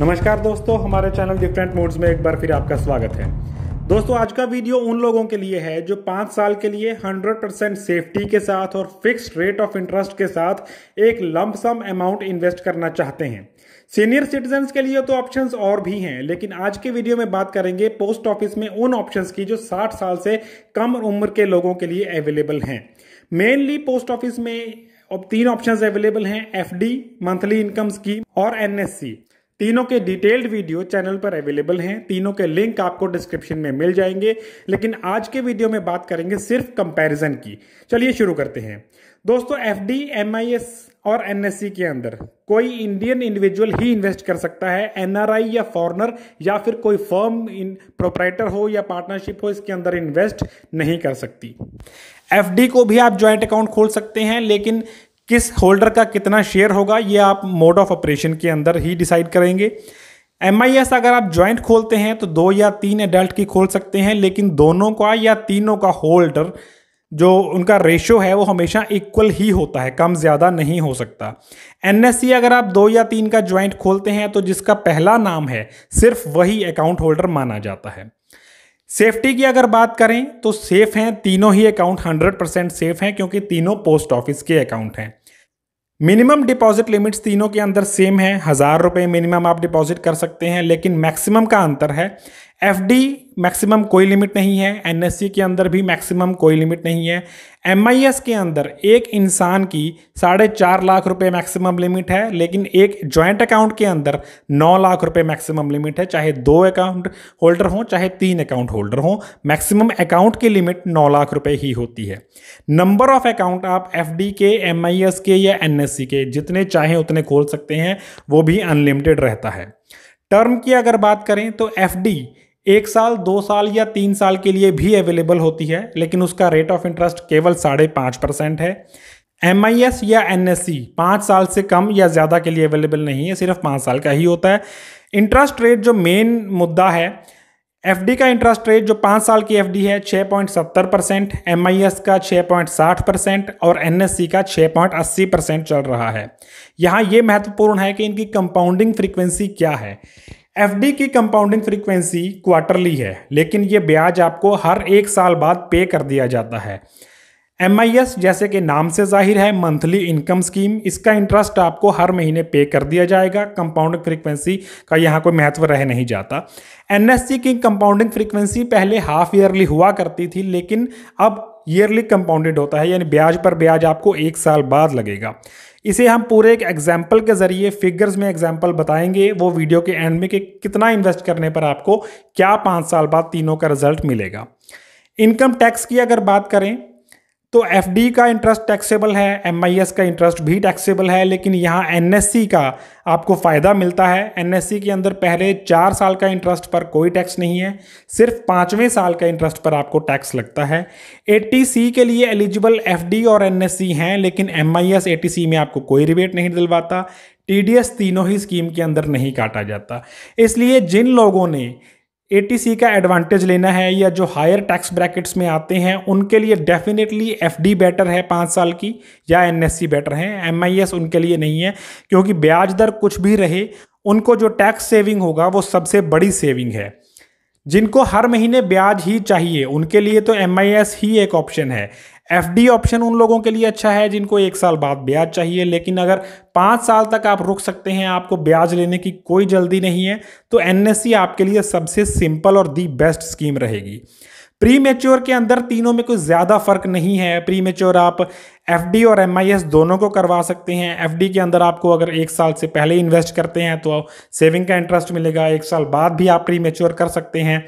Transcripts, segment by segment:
नमस्कार दोस्तों हमारे चैनल डिफरेंट मोड्स में एक बार फिर आपका स्वागत है दोस्तों आज का वीडियो उन लोगों के लिए है जो पांच साल के लिए 100 परसेंट सेफ्टी के साथ और फिक्स रेट ऑफ इंटरेस्ट के साथ एक लंपसम अमाउंट इन्वेस्ट करना चाहते हैं सीनियर सिटीजन के लिए तो ऑप्शंस और भी हैं लेकिन आज के वीडियो में बात करेंगे पोस्ट ऑफिस में उन ऑप्शंस की जो 60 साल से कम उम्र के लोगों के लिए अवेलेबल हैं मेनली पोस्ट ऑफिस में अब तीन ऑप्शंस अवेलेबल हैं एफडी मंथली इनकम स्कीम और एनएससी तीनों के डिटेल्ड वीडियो चैनल पर अवेलेबल हैं तीनों के लिंक आपको डिस्क्रिप्शन में मिल जाएंगे लेकिन आज के वीडियो में बात करेंगे सिर्फ कंपैरिजन की चलिए शुरू करते हैं दोस्तों F D M I S और एनएससी के अंदर कोई इंडियन इंडिविजुअल ही इन्वेस्ट कर सकता है एनआरआई या फॉरनर या फिर कोई फर्म इन प्रोपराइटर हो या पार्टनरशिप हो इसके अंदर इन्वेस्ट नहीं कर सकती एफडी को भी आप ज्वाइंट अकाउंट खोल सकते हैं लेकिन किस होल्डर का कितना शेयर होगा ये आप मोड ऑफ ऑपरेशन के अंदर ही डिसाइड करेंगे एम अगर आप ज्वाइंट खोलते हैं तो दो या तीन एडल्ट की खोल सकते हैं लेकिन दोनों का या तीनों का होल्डर जो उनका रेशो है वो हमेशा इक्वल ही होता है कम ज़्यादा नहीं हो सकता एन अगर आप दो या तीन का ज्वाइंट खोलते हैं तो जिसका पहला नाम है सिर्फ वही अकाउंट होल्डर माना जाता है सेफ्टी की अगर बात करें तो सेफ हैं तीनों ही अकाउंट 100 परसेंट सेफ हैं क्योंकि तीनों पोस्ट ऑफिस के अकाउंट हैं मिनिमम डिपॉजिट लिमिट्स तीनों के अंदर सेम है हज़ार रुपये मिनिमम आप डिपॉजिट कर सकते हैं लेकिन मैक्सिमम का अंतर है एफडी मैक्सिमम कोई लिमिट नहीं है एन के अंदर भी मैक्सिमम कोई लिमिट नहीं है एम के अंदर एक इंसान की साढ़े चार लाख रुपए मैक्सिमम लिमिट है लेकिन एक जॉइंट अकाउंट के अंदर नौ लाख रुपए मैक्सिमम लिमिट है चाहे दो अकाउंट होल्डर हों चाहे तीन अकाउंट होल्डर हों मैक्सिमम अकाउंट की लिमिट नौ लाख रुपए ही होती है नंबर ऑफ अकाउंट आप एफ के एम के या एन के जितने चाहें उतने खोल सकते हैं वो भी अनलिमिटेड रहता है टर्म की अगर बात करें तो एफ एक साल दो साल या तीन साल के लिए भी अवेलेबल होती है लेकिन उसका रेट ऑफ इंटरेस्ट केवल साढ़े पाँच परसेंट है एम आई एस या एन एस सी पाँच साल से कम या ज़्यादा के लिए अवेलेबल नहीं है सिर्फ पाँच साल का ही होता है इंटरेस्ट रेट जो मेन मुद्दा है एफ का इंटरेस्ट रेट जो पाँच साल की एफ है छः पॉइंट सत्तर परसेंट एम का छः पॉइंट साठ परसेंट और एन e का छः पॉइंट अस्सी परसेंट चल रहा है यहाँ ये महत्वपूर्ण है कि इनकी कंपाउंडिंग फ्रीक्वेंसी क्या है एफ की कंपाउंडिंग फ्रीक्वेंसी क्वार्टरली है लेकिन ये ब्याज आपको हर एक साल बाद पे कर दिया जाता है एम जैसे कि नाम से जाहिर है मंथली इनकम स्कीम इसका इंटरेस्ट आपको हर महीने पे कर दिया जाएगा कंपाउंड फ्रीक्वेंसी का यहाँ कोई महत्व रह नहीं जाता एन की कंपाउंडिंग फ्रीक्वेंसी पहले हाफ ईयरली हुआ करती थी लेकिन अब ईयरली कंपाउंडेड होता है यानी ब्याज पर ब्याज आपको एक साल बाद लगेगा इसे हम पूरे एक एग्जाम्पल के ज़रिए फिगर्स में एग्जाम्पल बताएंगे वो वीडियो के एंड में कि कितना इन्वेस्ट करने पर आपको क्या पाँच साल बाद तीनों का रिजल्ट मिलेगा इनकम टैक्स की अगर बात करें तो एफ का इंटरेस्ट टैक्सेबल है एम का इंटरेस्ट भी टैक्सेबल है लेकिन यहाँ एन का आपको फ़ायदा मिलता है एन के अंदर पहले चार साल का इंटरेस्ट पर कोई टैक्स नहीं है सिर्फ पाँचवें साल का इंटरेस्ट पर आपको टैक्स लगता है ए के लिए एलिजिबल एफ और एन हैं लेकिन एम आई में आपको कोई रिबेट नहीं दिलवाता टी तीनों ही स्कीम के अंदर नहीं काटा जाता इसलिए जिन लोगों ने एटीसी का एडवांटेज लेना है या जो हायर टैक्स ब्रैकेट्स में आते हैं उनके लिए डेफिनेटली एफडी बेटर है पाँच साल की या एनएससी बेटर है एमआईएस उनके लिए नहीं है क्योंकि ब्याज दर कुछ भी रहे उनको जो टैक्स सेविंग होगा वो सबसे बड़ी सेविंग है जिनको हर महीने ब्याज ही चाहिए उनके लिए तो एम ही एक ऑप्शन है डी ऑप्शन उन लोगों के लिए अच्छा है जिनको एक साल बाद ब्याज चाहिए लेकिन अगर पाँच साल तक आप रुक सकते हैं आपको ब्याज लेने की कोई जल्दी नहीं है तो सी आपके लिए सबसे सिंपल और दी बेस्ट स्कीम रहेगी प्री मेच्योर के अंदर तीनों में कोई ज़्यादा फर्क नहीं है प्री मेच्योर आप एफ और एम दोनों को करवा सकते हैं एफ के अंदर आपको अगर एक साल से पहले इन्वेस्ट करते हैं तो सेविंग का इंटरेस्ट मिलेगा एक साल बाद भी आप प्री मेच्योर कर सकते हैं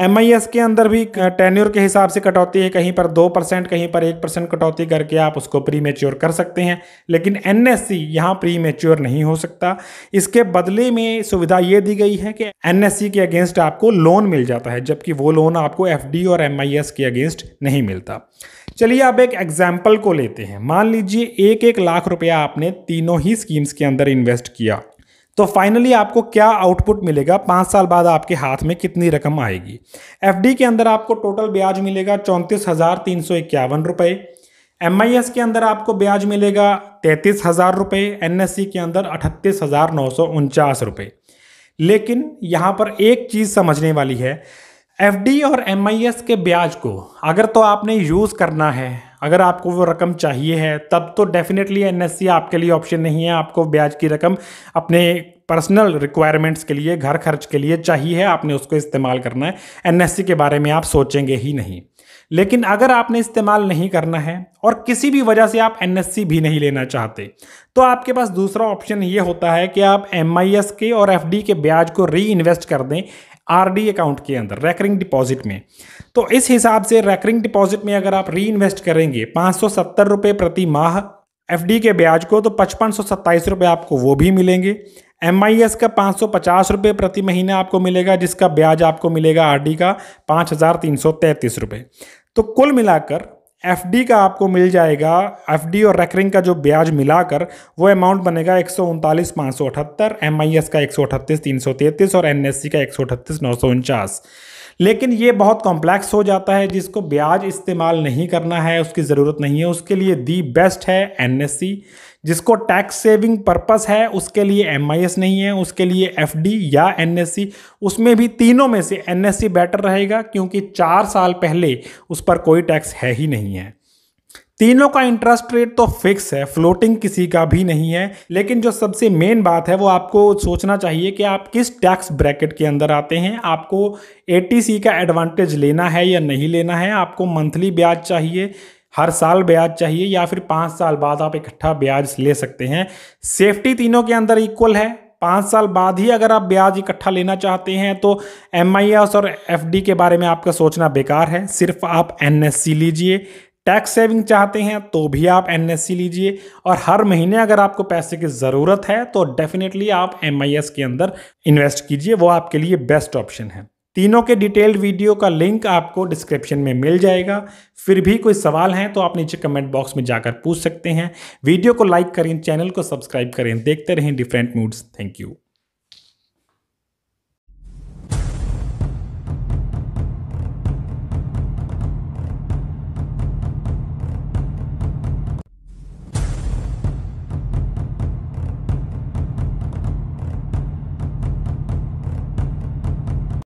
एम के अंदर भी टेन्योर के हिसाब से कटौती है कहीं पर दो परसेंट कहीं पर एक परसेंट कटौती करके आप उसको प्री मेच्योर कर सकते हैं लेकिन एन एस सी यहाँ प्री मेच्योर नहीं हो सकता इसके बदले में सुविधा ये दी गई है कि एन एस सी के अगेंस्ट आपको लोन मिल जाता है जबकि वो लोन आपको एफ डी और एम आई एस के अगेंस्ट नहीं मिलता चलिए आप एक एग्जाम्पल को लेते हैं मान लीजिए एक एक लाख रुपया आपने तीनों ही स्कीम्स के अंदर इन्वेस्ट किया तो फाइनली आपको क्या आउटपुट मिलेगा पाँच साल बाद आपके हाथ में कितनी रकम आएगी एफडी के अंदर आपको टोटल ब्याज मिलेगा चौंतीस हज़ार तीन सौ इक्यावन रुपये एम के अंदर आपको ब्याज मिलेगा तैंतीस हज़ार रुपये एन e के अंदर अठतीस हज़ार नौ सौ उनचास रुपये लेकिन यहाँ पर एक चीज़ समझने वाली है एफ और एम के ब्याज को अगर तो आपने यूज़ करना है अगर आपको वो रकम चाहिए है तब तो डेफिनेटली एन आपके लिए ऑप्शन नहीं है आपको ब्याज की रकम अपने पर्सनल रिक्वायरमेंट्स के लिए घर खर्च के लिए चाहिए आपने उसको इस्तेमाल करना है एन के बारे में आप सोचेंगे ही नहीं लेकिन अगर आपने इस्तेमाल नहीं करना है और किसी भी वजह से आप एन भी नहीं लेना चाहते तो आपके पास दूसरा ऑप्शन ये होता है कि आप एम के और एफ के ब्याज को री इन्वेस्ट कर दें आरडी अकाउंट के अंदर रेकरिंग डिपॉजिट में तो इस हिसाब से रेकरिंग डिपॉजिट में अगर आप री इन्वेस्ट करेंगे पाँच सौ सत्तर रुपये प्रति माह एफडी के ब्याज को तो पचपन सौ सत्ताईस रुपये आपको वो भी मिलेंगे एम आई एस का पाँच सौ पचास रुपये प्रति महीना आपको मिलेगा जिसका ब्याज आपको मिलेगा आर डी का पाँच हज़ार तीन सौ तैंतीस रुपये तो कुल मिलाकर एफ का आपको मिल जाएगा एफ और रेकरिंग का जो ब्याज मिलाकर वो अमाउंट बनेगा एक सौ उनतालीस पाँच सौ अठहत्तर एम आई एस का एक सौ अठतीस तीन सौ तैंतीस और एन एस सी का एक सौ अठतीस नौ सौ उनचास लेकिन ये बहुत कॉम्प्लेक्स हो जाता है जिसको ब्याज इस्तेमाल नहीं करना है उसकी ज़रूरत नहीं है उसके लिए दी बेस्ट है एन जिसको टैक्स सेविंग पर्पस है उसके लिए एम नहीं है उसके लिए एफ या एन उसमें भी तीनों में से एन बेटर रहेगा क्योंकि चार साल पहले उस पर कोई टैक्स है ही नहीं है तीनों का इंटरेस्ट रेट तो फिक्स है फ्लोटिंग किसी का भी नहीं है लेकिन जो सबसे मेन बात है वो आपको सोचना चाहिए कि आप किस टैक्स ब्रैकेट के अंदर आते हैं आपको ए का एडवांटेज लेना है या नहीं लेना है आपको मंथली ब्याज चाहिए हर साल ब्याज चाहिए या फिर पाँच साल बाद आप इकट्ठा ब्याज ले सकते हैं सेफ्टी तीनों के अंदर इक्वल है पाँच साल बाद ही अगर आप ब्याज इकट्ठा लेना चाहते हैं तो एम और एफ के बारे में आपका सोचना बेकार है सिर्फ आप एन लीजिए टैक्स सेविंग चाहते हैं तो भी आप एन लीजिए और हर महीने अगर आपको पैसे की ज़रूरत है तो डेफिनेटली आप एम के अंदर इन्वेस्ट कीजिए वो आपके लिए बेस्ट ऑप्शन है तीनों के डिटेल्ड वीडियो का लिंक आपको डिस्क्रिप्शन में मिल जाएगा फिर भी कोई सवाल है तो आप नीचे कमेंट बॉक्स में जाकर पूछ सकते हैं वीडियो को लाइक करें चैनल को सब्सक्राइब करें देखते रहें डिफरेंट मूड्स थैंक यू